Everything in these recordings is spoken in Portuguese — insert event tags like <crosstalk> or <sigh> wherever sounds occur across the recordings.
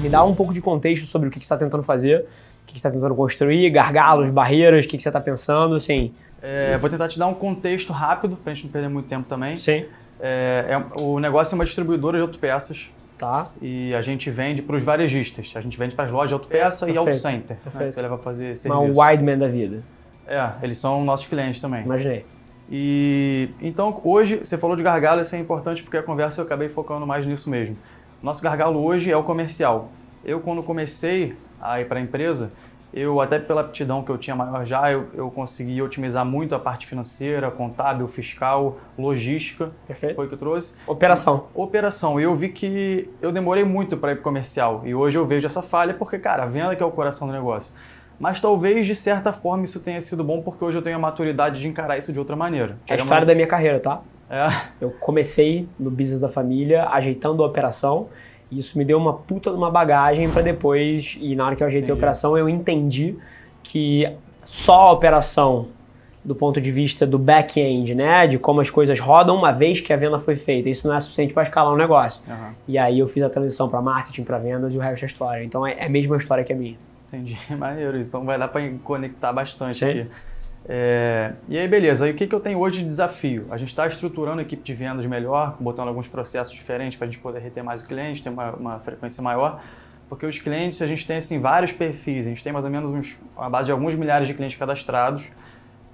Me dá um pouco de contexto sobre o que, que você está tentando fazer, o que, que você está tentando construir, gargalos, barreiras, o que, que você está pensando, assim. É, vou tentar te dar um contexto rápido, para a gente não perder muito tempo também. Sim. É, é, o negócio é uma distribuidora de autopeças. Tá. E a gente vende para os varejistas. A gente vende para as lojas de autopeça e auto center. Né, Perfeito. Né, você leva para fazer serviço. Uma man da vida. É, eles são nossos clientes também. Imaginei. E então hoje você falou de gargalo, isso é importante porque a conversa eu acabei focando mais nisso mesmo. Nosso gargalo hoje é o comercial. Eu, quando comecei a ir para a empresa, eu até pela aptidão que eu tinha maior já, eu, eu consegui otimizar muito a parte financeira, contábil, fiscal, logística. Perfeito. Foi o que eu trouxe. Operação. Operação. E eu vi que eu demorei muito para ir comercial. E hoje eu vejo essa falha porque, cara, a venda que é o coração do negócio. Mas talvez, de certa forma, isso tenha sido bom porque hoje eu tenho a maturidade de encarar isso de outra maneira. É a história uma... da minha carreira, tá? É. Eu comecei no business da família ajeitando a operação e isso me deu uma puta de uma bagagem para depois, e na hora que eu ajeitei entendi. a operação, eu entendi que só a operação do ponto de vista do back-end, né, de como as coisas rodam uma vez que a venda foi feita, isso não é suficiente para escalar um negócio. Uhum. E aí eu fiz a transição para marketing, para vendas e o resto é história. Então é, é a mesma história que a minha. Entendi, <laughs> maneiro Então vai dar para conectar bastante Sim. aqui. É, e aí, beleza. E o que, que eu tenho hoje de desafio? A gente está estruturando a equipe de vendas melhor, botando alguns processos diferentes para a gente poder reter mais o cliente, ter uma, uma, frequência maior. Porque os clientes, a gente tem assim, vários perfis, a gente tem mais ou menos uns, uma base de alguns milhares de clientes cadastrados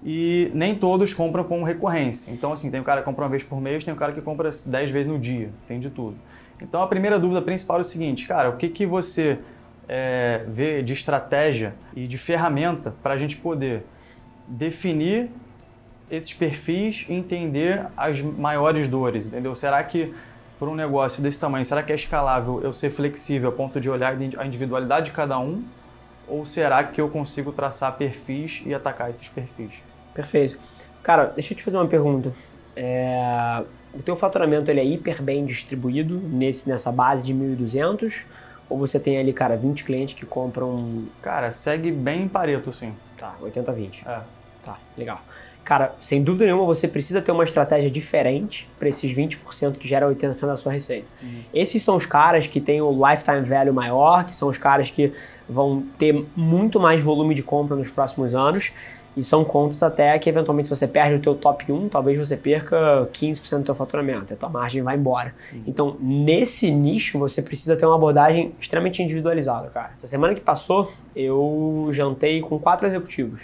e nem todos compram com recorrência. Então, assim, tem o um cara que compra uma vez por mês, tem o um cara que compra 10 vezes no dia, tem de tudo. Então, a primeira dúvida principal é o seguinte, cara, o que, que você é, vê de estratégia e de ferramenta para a gente poder definir esses perfis e entender as maiores dores, entendeu? Será que para um negócio desse tamanho, será que é escalável eu ser flexível a ponto de olhar a individualidade de cada um? Ou será que eu consigo traçar perfis e atacar esses perfis? Perfeito. Cara, deixa eu te fazer uma pergunta. É... O teu faturamento ele é hiper bem distribuído nesse, nessa base de 1.200? Ou você tem ali, cara, 20 clientes que compram... Cara, segue bem em pareto, sim. Tá, 80-20. É. Tá, legal. Cara, sem dúvida nenhuma, você precisa ter uma estratégia diferente para esses 20% que geram 80% da sua receita. Uhum. Esses são os caras que têm o lifetime value maior, que são os caras que vão ter muito mais volume de compra nos próximos anos. E são contas até que, eventualmente, se você perde o teu top 1, talvez você perca 15% do teu faturamento. A tua margem vai embora. Uhum. Então, nesse nicho, você precisa ter uma abordagem extremamente individualizada, cara. Essa semana que passou, eu jantei com quatro executivos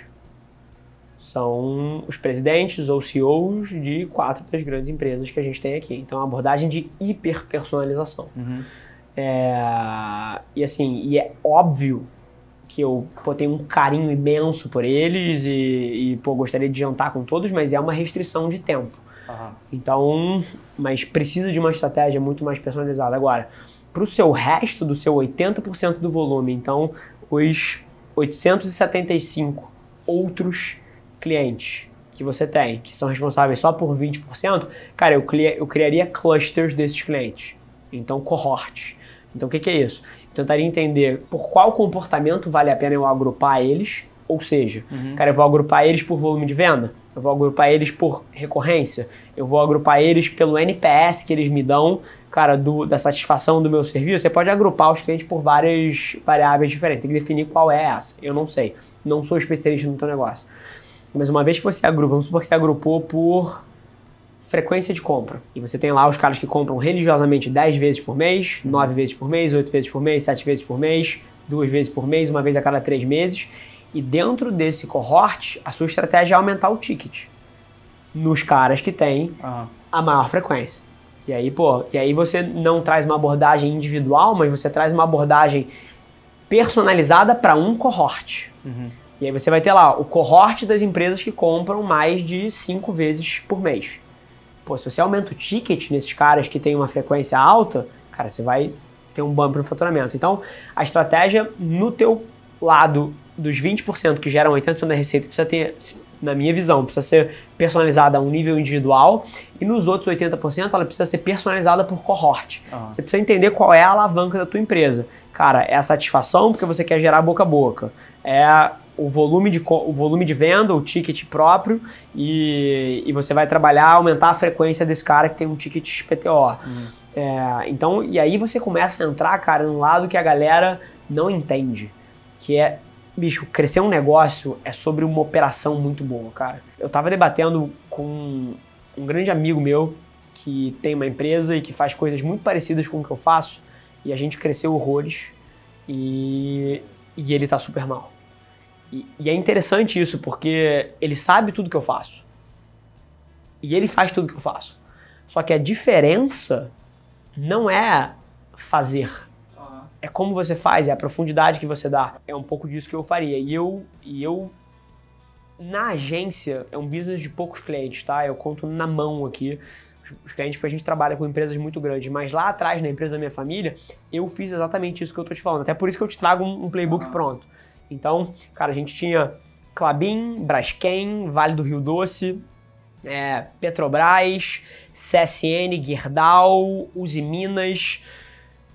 são os presidentes ou CEOs de quatro das grandes empresas que a gente tem aqui. Então, uma abordagem de hiperpersonalização. Uhum. É, e assim, e é óbvio que eu pô, tenho um carinho imenso por eles e, e pô, gostaria de jantar com todos, mas é uma restrição de tempo. Uhum. Então, mas precisa de uma estratégia muito mais personalizada. Agora, para o seu resto do seu 80% do volume, então os 875 outros cliente que você tem, que são responsáveis só por 20%, cara, eu, cria, eu criaria clusters desses clientes. Então, cohortes. Então, o que, que é isso? Eu tentaria entender por qual comportamento vale a pena eu agrupar eles, ou seja, uhum. cara, eu vou agrupar eles por volume de venda, eu vou agrupar eles por recorrência, eu vou agrupar eles pelo NPS que eles me dão, cara, do, da satisfação do meu serviço. Você pode agrupar os clientes por várias variáveis diferentes, tem que definir qual é essa. Eu não sei, não sou especialista no teu negócio. Mas uma vez que você agrupa, vamos supor que você agrupou por frequência de compra. E você tem lá os caras que compram religiosamente 10 vezes por mês, 9 vezes por mês, 8 vezes por mês, 7 vezes por mês, duas vezes por mês, uma vez a cada 3 meses. E dentro desse cohort, a sua estratégia é aumentar o ticket nos caras que têm uhum. a maior frequência. E aí, pô, e aí você não traz uma abordagem individual, mas você traz uma abordagem personalizada para um cohort. Uhum. E aí você vai ter lá o cohort das empresas que compram mais de cinco vezes por mês. Pô, se você aumenta o ticket nesses caras que tem uma frequência alta, cara, você vai ter um bump no faturamento. Então, a estratégia no teu lado dos 20% que geram 80% da receita precisa ter, na minha visão, precisa ser personalizada a um nível individual e nos outros 80% ela precisa ser personalizada por cohort. Uhum. Você precisa entender qual é a alavanca da tua empresa. Cara, é a satisfação porque você quer gerar boca a boca. É o volume de, o volume de venda, o ticket próprio, e, e você vai trabalhar, aumentar a frequência desse cara que tem um ticket XPTO. Hum. É, então, e aí você começa a entrar, cara, num lado que a galera não entende, que é bicho, crescer um negócio é sobre uma operação muito boa, cara. Eu tava debatendo com um grande amigo meu que tem uma empresa e que faz coisas muito parecidas com o que eu faço, e a gente cresceu horrores e, e ele tá super mal. E, e é interessante isso, porque ele sabe tudo que eu faço. E ele faz tudo que eu faço. Só que a diferença não é fazer. É como você faz, é a profundidade que você dá. É um pouco disso que eu faria. E eu, e eu na agência, é um business de poucos clientes, tá? Eu conto na mão aqui. Os clientes, porque tipo, a gente trabalha com empresas muito grandes, mas lá atrás, na empresa da minha família, eu fiz exatamente isso que eu tô te falando. Até por isso que eu te trago um, playbook pronto. Então, cara, a gente tinha Clabin, Braskem, Vale do Rio Doce, é, Petrobras, CSN, Gerdau, Uzi Minas,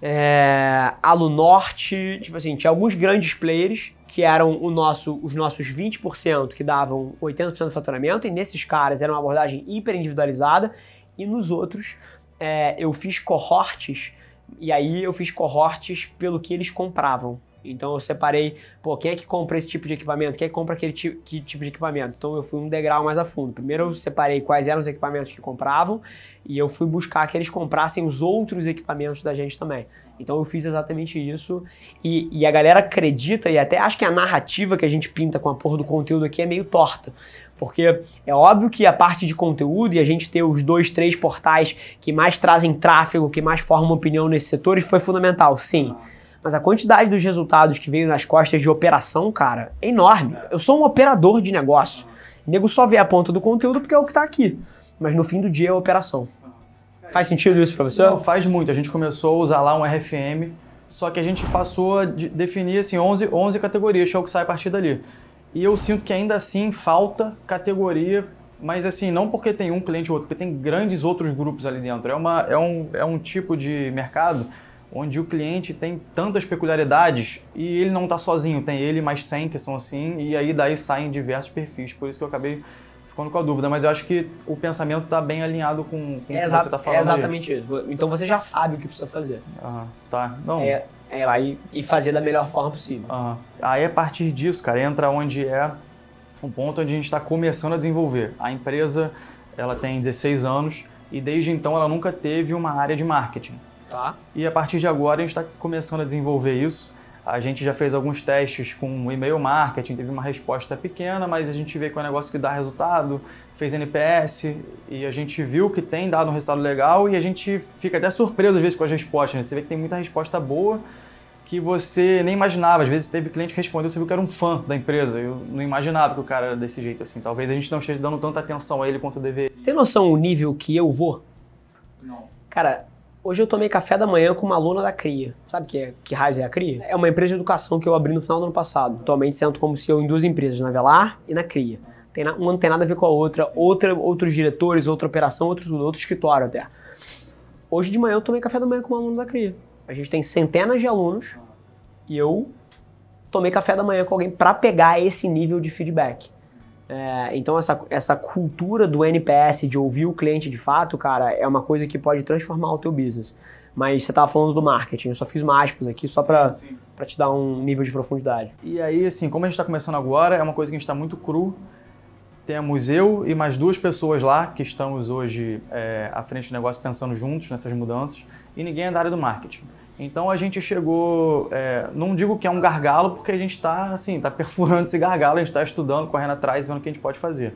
é, Alu Norte, tipo assim, tinha alguns grandes players que eram o nosso, os nossos 20% que davam 80% do faturamento, e nesses caras era uma abordagem hiper individualizada, e nos outros é, eu fiz cohortes, e aí eu fiz cohortes pelo que eles compravam. Então eu separei, pô, quem é que compra esse tipo de equipamento? Quem é que compra aquele tipo, que tipo de equipamento? Então eu fui um degrau mais a fundo. Primeiro eu separei quais eram os equipamentos que compravam e eu fui buscar que eles comprassem os outros equipamentos da gente também. Então eu fiz exatamente isso e, e a galera acredita e até acho que a narrativa que a gente pinta com a porra do conteúdo aqui é meio torta. Porque é óbvio que a parte de conteúdo e a gente ter os dois, três portais que mais trazem tráfego, que mais formam opinião nesse setor, isso foi fundamental, sim. Mas a quantidade dos resultados que veio nas costas de operação, cara, é enorme. Eu sou um operador de negócio. O nego só vê a ponta do conteúdo porque é o que está aqui. Mas no fim do dia é operação. Faz sentido isso, professor? Não, faz muito. A gente começou a usar lá um RFM, só que a gente passou a de definir assim, 11, 11 categorias, que é o que sai a partir dali. E eu sinto que ainda assim falta categoria, mas assim, não porque tem um cliente ou outro, porque tem grandes outros grupos ali dentro. É, uma, é, um, é um tipo de mercado onde o cliente tem tantas peculiaridades e ele não está sozinho, tem ele mais 100 que são assim, e aí daí saem diversos perfis. Por isso que eu acabei ficando com a dúvida, mas eu acho que o pensamento está bem alinhado com, com é o que você está falando. É exatamente aí. isso. Então você já sabe o que precisa fazer. Ah, tá. Não. É, é lá e, e, fazer da melhor forma possível. Ah, aí é a partir disso, cara, entra onde é um ponto onde a gente está começando a desenvolver. A empresa ela tem 16 anos e desde então ela nunca teve uma área de marketing. Tá. E a partir de agora a gente está começando a desenvolver isso. A gente já fez alguns testes com e-mail marketing, teve uma resposta pequena, mas a gente vê que é um negócio que dá resultado, fez NPS e a gente viu que tem dado um resultado legal e a gente fica até surpreso às vezes com as respostas. Né? Você vê que tem muita resposta boa que você nem imaginava. Às vezes teve cliente que respondeu, você viu que era um fã da empresa. Eu não imaginava que o cara era desse jeito assim. Talvez a gente não esteja dando tanta atenção a ele quanto deveria. Você tem noção o nível que eu vou? Não. Cara, Hoje eu tomei café da manhã com uma aluna da CRIA. Sabe que, é, que raiz é a CRIA? É uma empresa de educação que eu abri no final do ano passado. Atualmente sento como CEO em duas empresas, na Velar e na CRIA. Tem na, uma não tem nada a ver com a outra, outra outros diretores, outra operação, outro, outro escritório até. Hoje de manhã eu tomei café da manhã com uma aluna da CRIA. A gente tem centenas de alunos e eu tomei café da manhã com alguém para pegar esse nível de feedback. É, então essa, essa cultura do NPS, de ouvir o cliente de fato, cara, é uma coisa que pode transformar o teu business. Mas você estava falando do marketing, eu só fiz uma aspas aqui só para te dar um nível de profundidade. E aí, assim, como a gente está começando agora, é uma coisa que a gente está muito cru. Temos eu e mais duas pessoas lá que estamos hoje é, à frente do negócio pensando juntos nessas mudanças e ninguém é da área do marketing. Então a gente chegou, é, não digo que é um gargalo, porque a gente está assim, tá <laughs> perfurando esse gargalo, a gente está estudando, correndo atrás, vendo o que a gente pode fazer.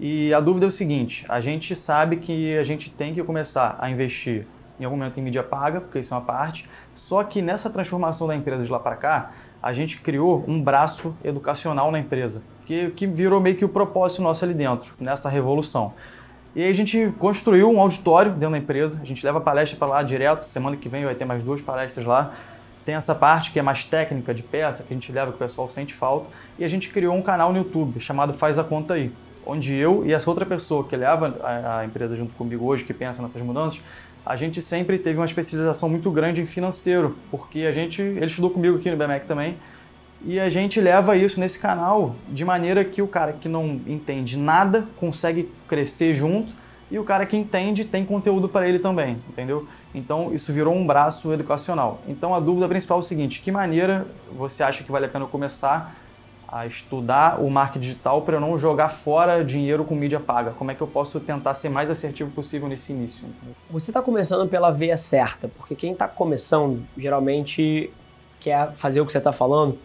E a dúvida é o seguinte: a gente sabe que a gente tem que começar a investir em algum momento em mídia paga, porque isso é uma parte. Só que nessa transformação da empresa de lá para cá, a gente criou um braço educacional na empresa, que, que virou meio que o propósito nosso ali dentro, nessa revolução. E aí a gente construiu um auditório dentro da empresa, a gente leva a palestra para lá direto, semana que vem vai ter mais duas palestras lá. Tem essa parte que é mais técnica de peça, que a gente leva que o pessoal sente falta. E a gente criou um canal no YouTube chamado Faz a Conta Aí, onde eu e essa outra pessoa que leva a empresa junto comigo hoje, que pensa nessas mudanças, a gente sempre teve uma especialização muito grande em financeiro, porque a gente, ele estudou comigo aqui no BMEC também, e a gente leva isso nesse canal de maneira que o cara que não entende nada consegue crescer junto e o cara que entende tem conteúdo para ele também, entendeu? Então isso virou um braço educacional. Então a dúvida principal é o seguinte: que maneira você acha que vale a pena começar a estudar o marketing digital para eu não jogar fora dinheiro com mídia paga? Como é que eu posso tentar ser mais assertivo possível nesse início? Você está começando pela veia certa, porque quem está começando geralmente quer fazer o que você está falando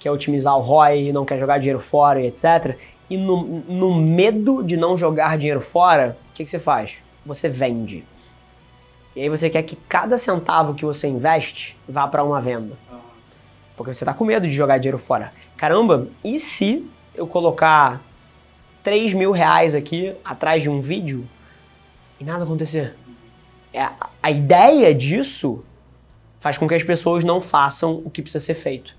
quer otimizar o ROI, não quer jogar dinheiro fora e etc. E no, no medo de não jogar dinheiro fora, o que, que você faz? Você vende. E aí você quer que cada centavo que você investe vá para uma venda. Porque você está com medo de jogar dinheiro fora. Caramba, e se eu colocar 3 mil reais aqui atrás de um vídeo e nada acontecer? É, a ideia disso faz com que as pessoas não façam o que precisa ser feito.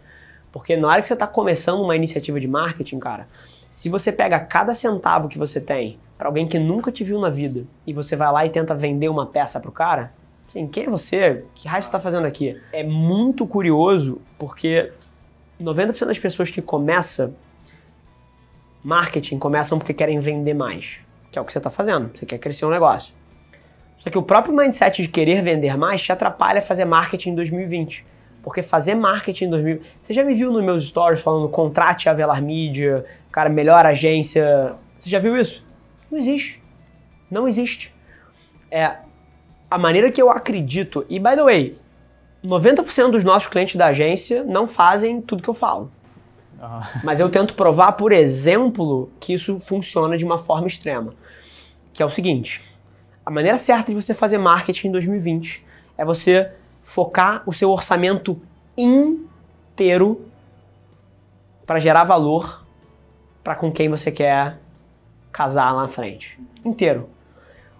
Porque na hora que você está começando uma iniciativa de marketing, cara, se você pega cada centavo que você tem para alguém que nunca te viu na vida e você vai lá e tenta vender uma peça para o cara, assim, quem é você? Que raio você está fazendo aqui? É muito curioso porque 90% das pessoas que começam marketing começam porque querem vender mais, que é o que você está fazendo, você quer crescer um negócio. Só que o próprio mindset de querer vender mais te atrapalha a fazer marketing em 2020 porque fazer marketing em 2000. Você já me viu nos meus stories falando contrate a Velar Media, cara, melhor agência. Você já viu isso? Não existe. Não existe. É a maneira que eu acredito. E by the way, 90% dos nossos clientes da agência não fazem tudo que eu falo. Ah. Mas eu tento provar, por exemplo, que isso funciona de uma forma extrema. Que é o seguinte: a maneira certa de você fazer marketing em 2020 é você focar o seu orçamento inteiro para gerar valor para com quem você quer casar lá na frente. Inteiro.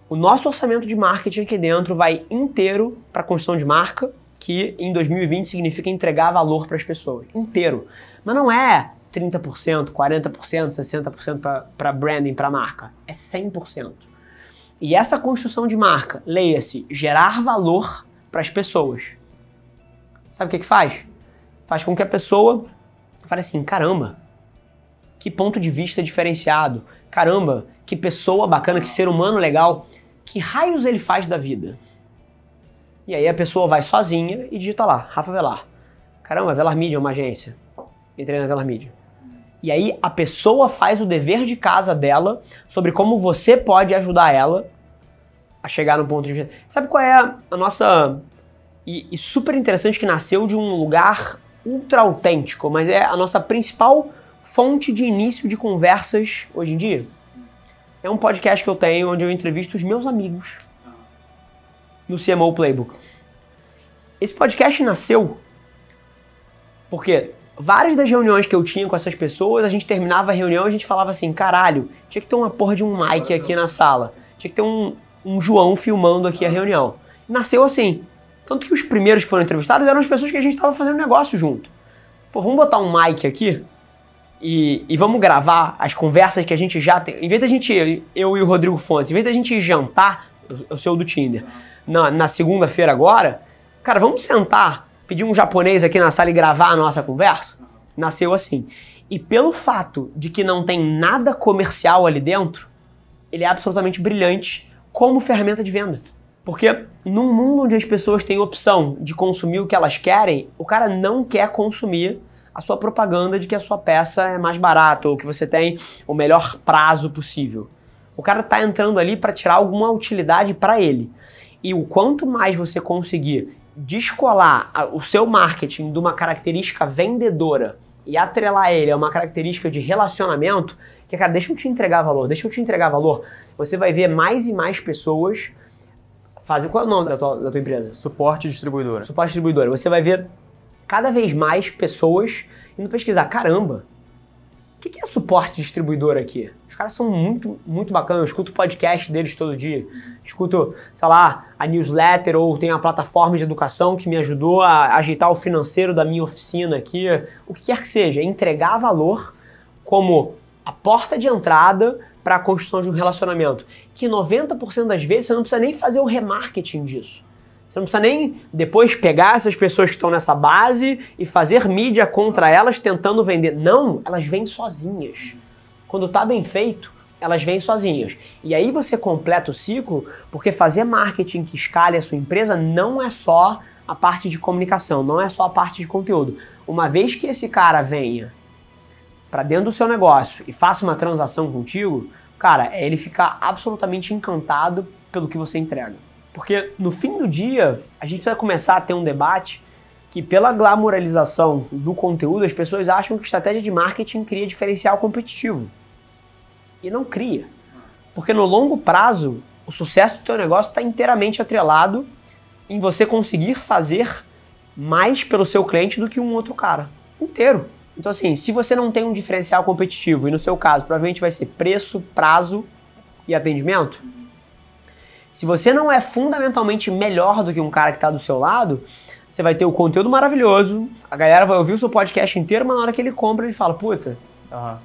O nosso orçamento de marketing aqui dentro vai inteiro para construção de marca, que em 2020 significa entregar valor para as pessoas. Inteiro. Mas não é 30%, 40%, 60% para branding, para marca. É 100%. E essa construção de marca, leia-se, gerar valor para as pessoas. Sabe o que, que faz? Faz com que a pessoa fale assim: caramba, que ponto de vista diferenciado, caramba, que pessoa bacana, que ser humano legal, que raios ele faz da vida? E aí a pessoa vai sozinha e digita lá, Rafa Velar. Caramba, Velar Media é uma agência. Entrei na Velar Media. E aí a pessoa faz o dever de casa dela sobre como você pode ajudar ela a chegar no ponto de vista. Sabe qual é a nossa. E, e super interessante que nasceu de um lugar ultra autêntico, mas é a nossa principal fonte de início de conversas hoje em dia. É um podcast que eu tenho onde eu entrevisto os meus amigos no CMO Playbook. Esse podcast nasceu porque várias das reuniões que eu tinha com essas pessoas, a gente terminava a reunião e a gente falava assim: caralho, tinha que ter uma porra de um mic aqui na sala, tinha que ter um, um João filmando aqui a ah. reunião. Nasceu assim. Tanto que os primeiros que foram entrevistados eram as pessoas que a gente estava fazendo negócio junto. Pô, vamos botar um mic aqui e, e, vamos gravar as conversas que a gente já tem. Em vez da gente, eu e o Rodrigo Fontes, em vez da gente jantar, eu sou do Tinder, na, na segunda-feira agora, cara, vamos sentar, pedir um japonês aqui na sala e gravar a nossa conversa? Nasceu assim. E pelo fato de que não tem nada comercial ali dentro, ele é absolutamente brilhante como ferramenta de venda. Porque num mundo onde as pessoas têm opção de consumir o que elas querem, o cara não quer consumir a sua propaganda de que a sua peça é mais barata ou que você tem o melhor prazo possível. O cara está entrando ali para tirar alguma utilidade para ele. E o quanto mais você conseguir descolar o seu marketing de uma característica vendedora e atrelar ele a uma característica de relacionamento, porque, cara, deixa eu te entregar valor, deixa eu te entregar valor. Você vai ver mais e mais pessoas fazer. Qual é o nome da tua, da tua empresa? Suporte distribuidora. Suporte distribuidora. Você vai ver cada vez mais pessoas indo pesquisar. Caramba, o que, que é suporte distribuidor aqui? Os caras são muito, muito bacanas. Eu escuto podcast deles todo dia. Escuto, sei lá, a newsletter ou tem a plataforma de educação que me ajudou a ajeitar o financeiro da minha oficina aqui. O que quer que seja, é entregar valor como a porta de entrada para a construção de um relacionamento. Que 90% das vezes você não precisa nem fazer o remarketing disso. Você não precisa nem depois pegar essas pessoas que estão nessa base e fazer mídia contra elas tentando vender. Não, elas vêm sozinhas. Quando está bem feito, elas vêm sozinhas. E aí você completa o ciclo, porque fazer marketing que escale a sua empresa não é só a parte de comunicação, não é só a parte de conteúdo. Uma vez que esse cara venha para dentro do seu negócio e faça uma transação contigo, cara, é ele ficar absolutamente encantado pelo que você entrega. Porque no fim do dia, a gente vai começar a ter um debate que pela glamoralização do conteúdo, as pessoas acham que estratégia de marketing cria diferencial competitivo. E não cria. Porque no longo prazo, o sucesso do teu negócio está inteiramente atrelado em você conseguir fazer mais pelo seu cliente do que um outro cara. Inteiro. Então, assim, se você não tem um diferencial competitivo, e no seu caso, provavelmente vai ser preço, prazo e atendimento, se você não é fundamentalmente melhor do que um cara que está do seu lado, você vai ter o conteúdo maravilhoso, a galera vai ouvir o seu podcast inteiro, mas na hora que ele compra, ele fala, puta, uhum.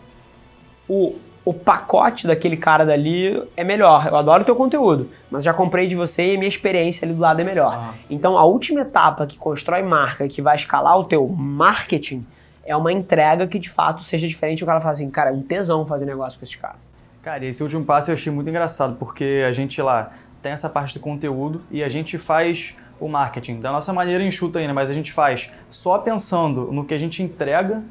o, o pacote daquele cara dali é melhor. Eu adoro o teu conteúdo, mas já comprei de você e minha experiência ali do lado é melhor. Ah. Então a última etapa que constrói marca, que vai escalar o teu marketing, é uma entrega que de fato seja diferente. O cara fala assim, cara, é um tesão fazer negócio com esse cara. Cara, esse último passo eu achei muito engraçado, porque a gente lá tem essa parte do conteúdo e a gente faz o marketing da nossa maneira enxuta ainda, mas a gente faz só pensando no que a gente entrega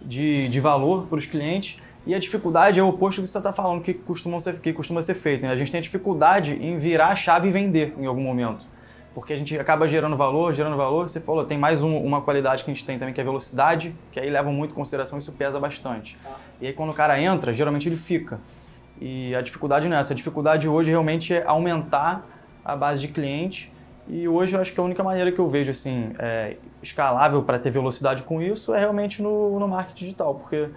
de, de valor para os clientes e a dificuldade é o oposto do que você está falando, que, costuma ser, que costuma ser feito. Né? A gente tem a dificuldade em virar a chave e vender em algum momento porque a gente acaba gerando valor, gerando valor. Você falou, tem mais um, uma qualidade que a gente tem também, que é a velocidade, que aí leva muito em consideração, isso pesa bastante. Tá. E aí quando o cara entra, geralmente ele fica. E a dificuldade não é essa. A dificuldade hoje realmente é aumentar a base de cliente. E hoje eu acho que a única maneira que eu vejo assim, é, escalável para ter velocidade com isso é realmente no, no marketing digital, porque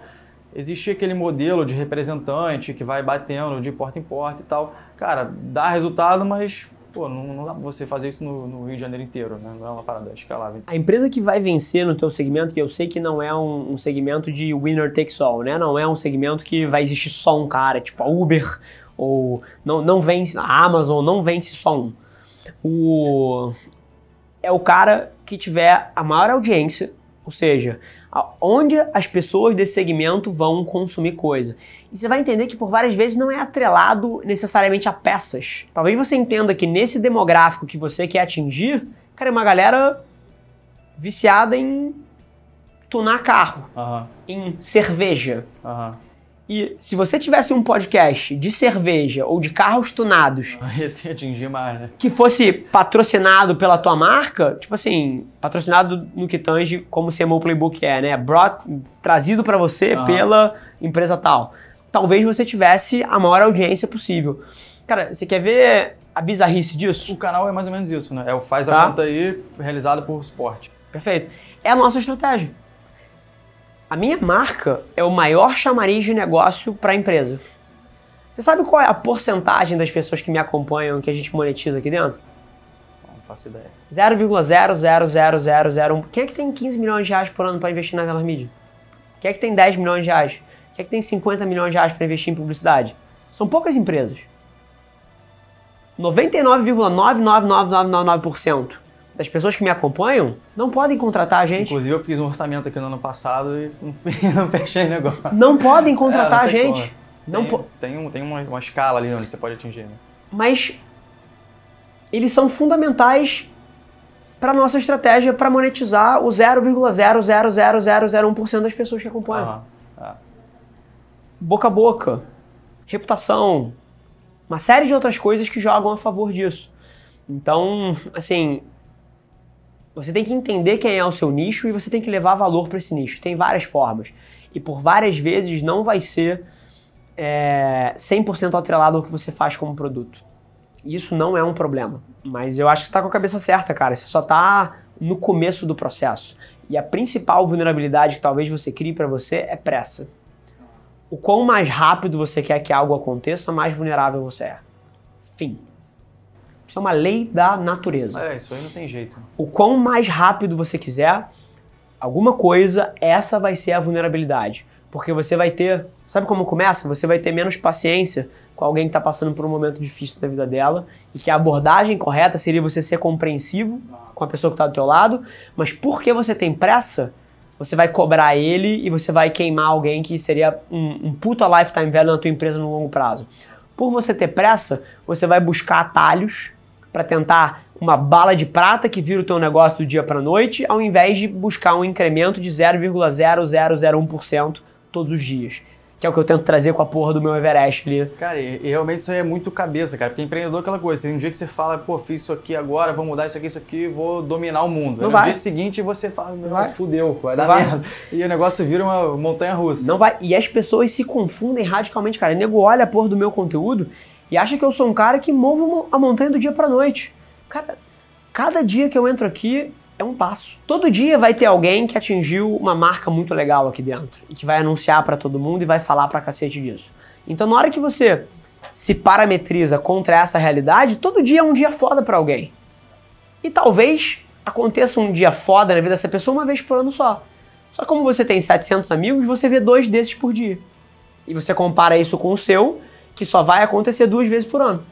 existia aquele modelo de representante que vai batendo de porta em porta e tal. Cara, dá resultado, mas pô, não, não dá pra você fazer isso no, no, Rio de Janeiro inteiro, né? Não é uma parada escalável. A empresa que vai vencer no teu segmento, que eu sei que não é um, um segmento de winner takes all, né? Não é um segmento que vai existir só um cara, tipo a Uber, <laughs> ou não, não vence, a Amazon não vence só um. O, é o cara que tiver a maior audiência, ou seja, onde as pessoas desse segmento vão consumir coisa. E você vai entender que por várias vezes não é atrelado necessariamente a peças. Talvez você entenda que nesse demográfico que você quer atingir, cara, é uma galera viciada em tunar carro, uhum. em cerveja. Uhum. E se você tivesse um podcast de cerveja ou de carros tunados. <laughs> Ia atingir mais, né? Que fosse patrocinado pela tua marca, tipo assim, patrocinado no que tange como o CMO Playbook é, né? Brought, trazido para você uhum. pela empresa tal talvez você tivesse a maior audiência possível. Cara, você quer ver a bizarrice disso? O canal é mais ou menos isso, né? É o faz tá. a conta aí, realizado por suporte. Perfeito. É a nossa estratégia. A minha marca é o maior chamariz de negócio para a empresa. Você sabe qual é a porcentagem das pessoas que me acompanham que a gente monetiza aqui dentro? Não faço ideia. 0,00001. Quem é que tem 15 milhões de reais por ano para investir naquelas mídias? Quem é que tem 10 milhões de reais? é que tem 50 milhões de reais para investir em publicidade? São poucas empresas. 99,999999% das pessoas que me acompanham não podem contratar a gente. Inclusive, eu fiz um orçamento aqui no ano passado e <laughs> não fechei o negócio. Não podem <laughs> é, contratar é, não a gente. Não tem, tem, um, tem uma, uma escala ali onde você pode atingir. Né? Mas eles são fundamentais para nossa estratégia para monetizar o 0,0000001% das pessoas que acompanham. Ah, ah boca a boca, reputação, uma série de outras coisas que jogam a favor disso. Então, assim, você tem que entender quem é o seu nicho e você tem que levar valor para esse nicho. Tem várias formas. E por várias vezes não vai ser é, 100% atrelado ao que você faz como produto. Isso não é um problema. Mas eu acho que está com a cabeça certa, cara. Você só está no começo do processo. E a principal vulnerabilidade que talvez você crie para você é pressa o quão mais rápido você quer que algo aconteça, mais vulnerável você é. Fim. Isso é uma lei da natureza. É, isso aí não tem jeito. O quão mais rápido você quiser alguma coisa, essa vai ser a vulnerabilidade. Porque você vai ter. Sabe como começa? Você vai ter menos paciência com alguém que está passando por um momento difícil da vida dela e que a abordagem correta seria você ser compreensivo com a pessoa que está do teu lado, mas porque você tem pressa, você vai cobrar ele e você vai queimar alguém que seria um, um puta lifetime value na tua empresa no longo prazo. Por você ter pressa, você vai buscar atalhos para tentar uma bala de prata que vira o teu negócio do dia para noite, ao invés de buscar um incremento de 0,0001% todos os dias que é o que eu tento trazer com a porra do meu Everest ali. Cara, e, e realmente isso aí é muito cabeça, cara. Porque empreendedor é aquela coisa. Tem um dia que você fala, pô, fiz isso aqui agora, vou mudar isso aqui, isso aqui, vou dominar o mundo. Não aí, vai. No dia seguinte você fala, não vai. fudeu, vai dar vai. merda. E o negócio vira uma montanha russa. Não vai. E as pessoas se confundem radicalmente, cara. O nego olha a porra do meu conteúdo e acha que eu sou um cara que movo a montanha do dia pra noite. Cara, cada dia que eu entro aqui, é um passo. Todo dia vai ter alguém que atingiu uma marca muito legal aqui dentro e que vai anunciar para todo mundo e vai falar para cacete disso. Então, na hora que você se parametriza contra essa realidade, todo dia é um dia foda para alguém. E talvez aconteça um dia foda na vida dessa pessoa uma vez por ano só. Só como você tem 700 amigos, você vê dois desses por dia. E você compara isso com o seu, que só vai acontecer duas vezes por ano.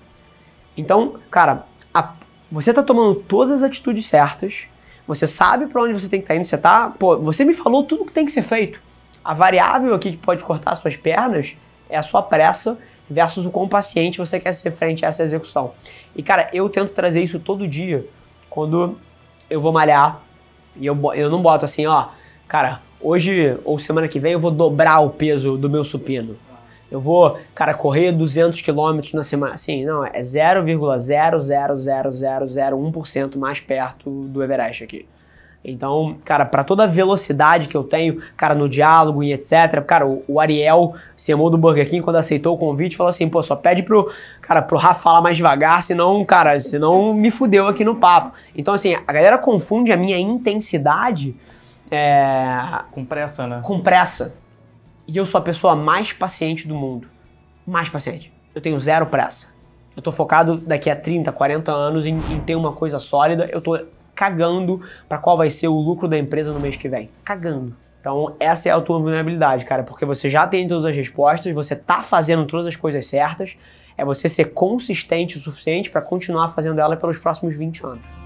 Então, cara, a, você está tomando todas as atitudes certas você sabe para onde você tem que estar tá indo, você tá. Pô, você me falou tudo que tem que ser feito. A variável aqui que pode cortar suas pernas é a sua pressa versus o quão paciente você quer ser frente a essa execução. E cara, eu tento trazer isso todo dia quando eu vou malhar e eu, eu não boto assim, ó, cara, hoje ou semana que vem eu vou dobrar o peso do meu supino. Eu vou, cara, correr 200 quilômetros na semana. Sim, não, é 0,00001% mais perto do Everest aqui. Então, cara, para toda a velocidade que eu tenho, cara, no diálogo e etc, cara, o, o Ariel, CMO do Burger King, quando aceitou o convite, falou assim, pô, só pede pro, cara, pro Rafa falar mais devagar, senão, cara, senão me fudeu aqui no papo. Então, assim, a galera confunde a minha intensidade... É... Com pressa, né? Com pressa. E eu sou a pessoa mais paciente do mundo. Mais paciente. Eu tenho zero pressa. Eu tô focado daqui a 30, 40 anos em, em ter uma coisa sólida. Eu tô cagando para qual vai ser o lucro da empresa no mês que vem. Cagando. Então, essa é a tua vulnerabilidade, cara, porque você já tem todas as respostas, você tá fazendo todas as coisas certas, é você ser consistente o suficiente para continuar fazendo ela pelos próximos 20 anos.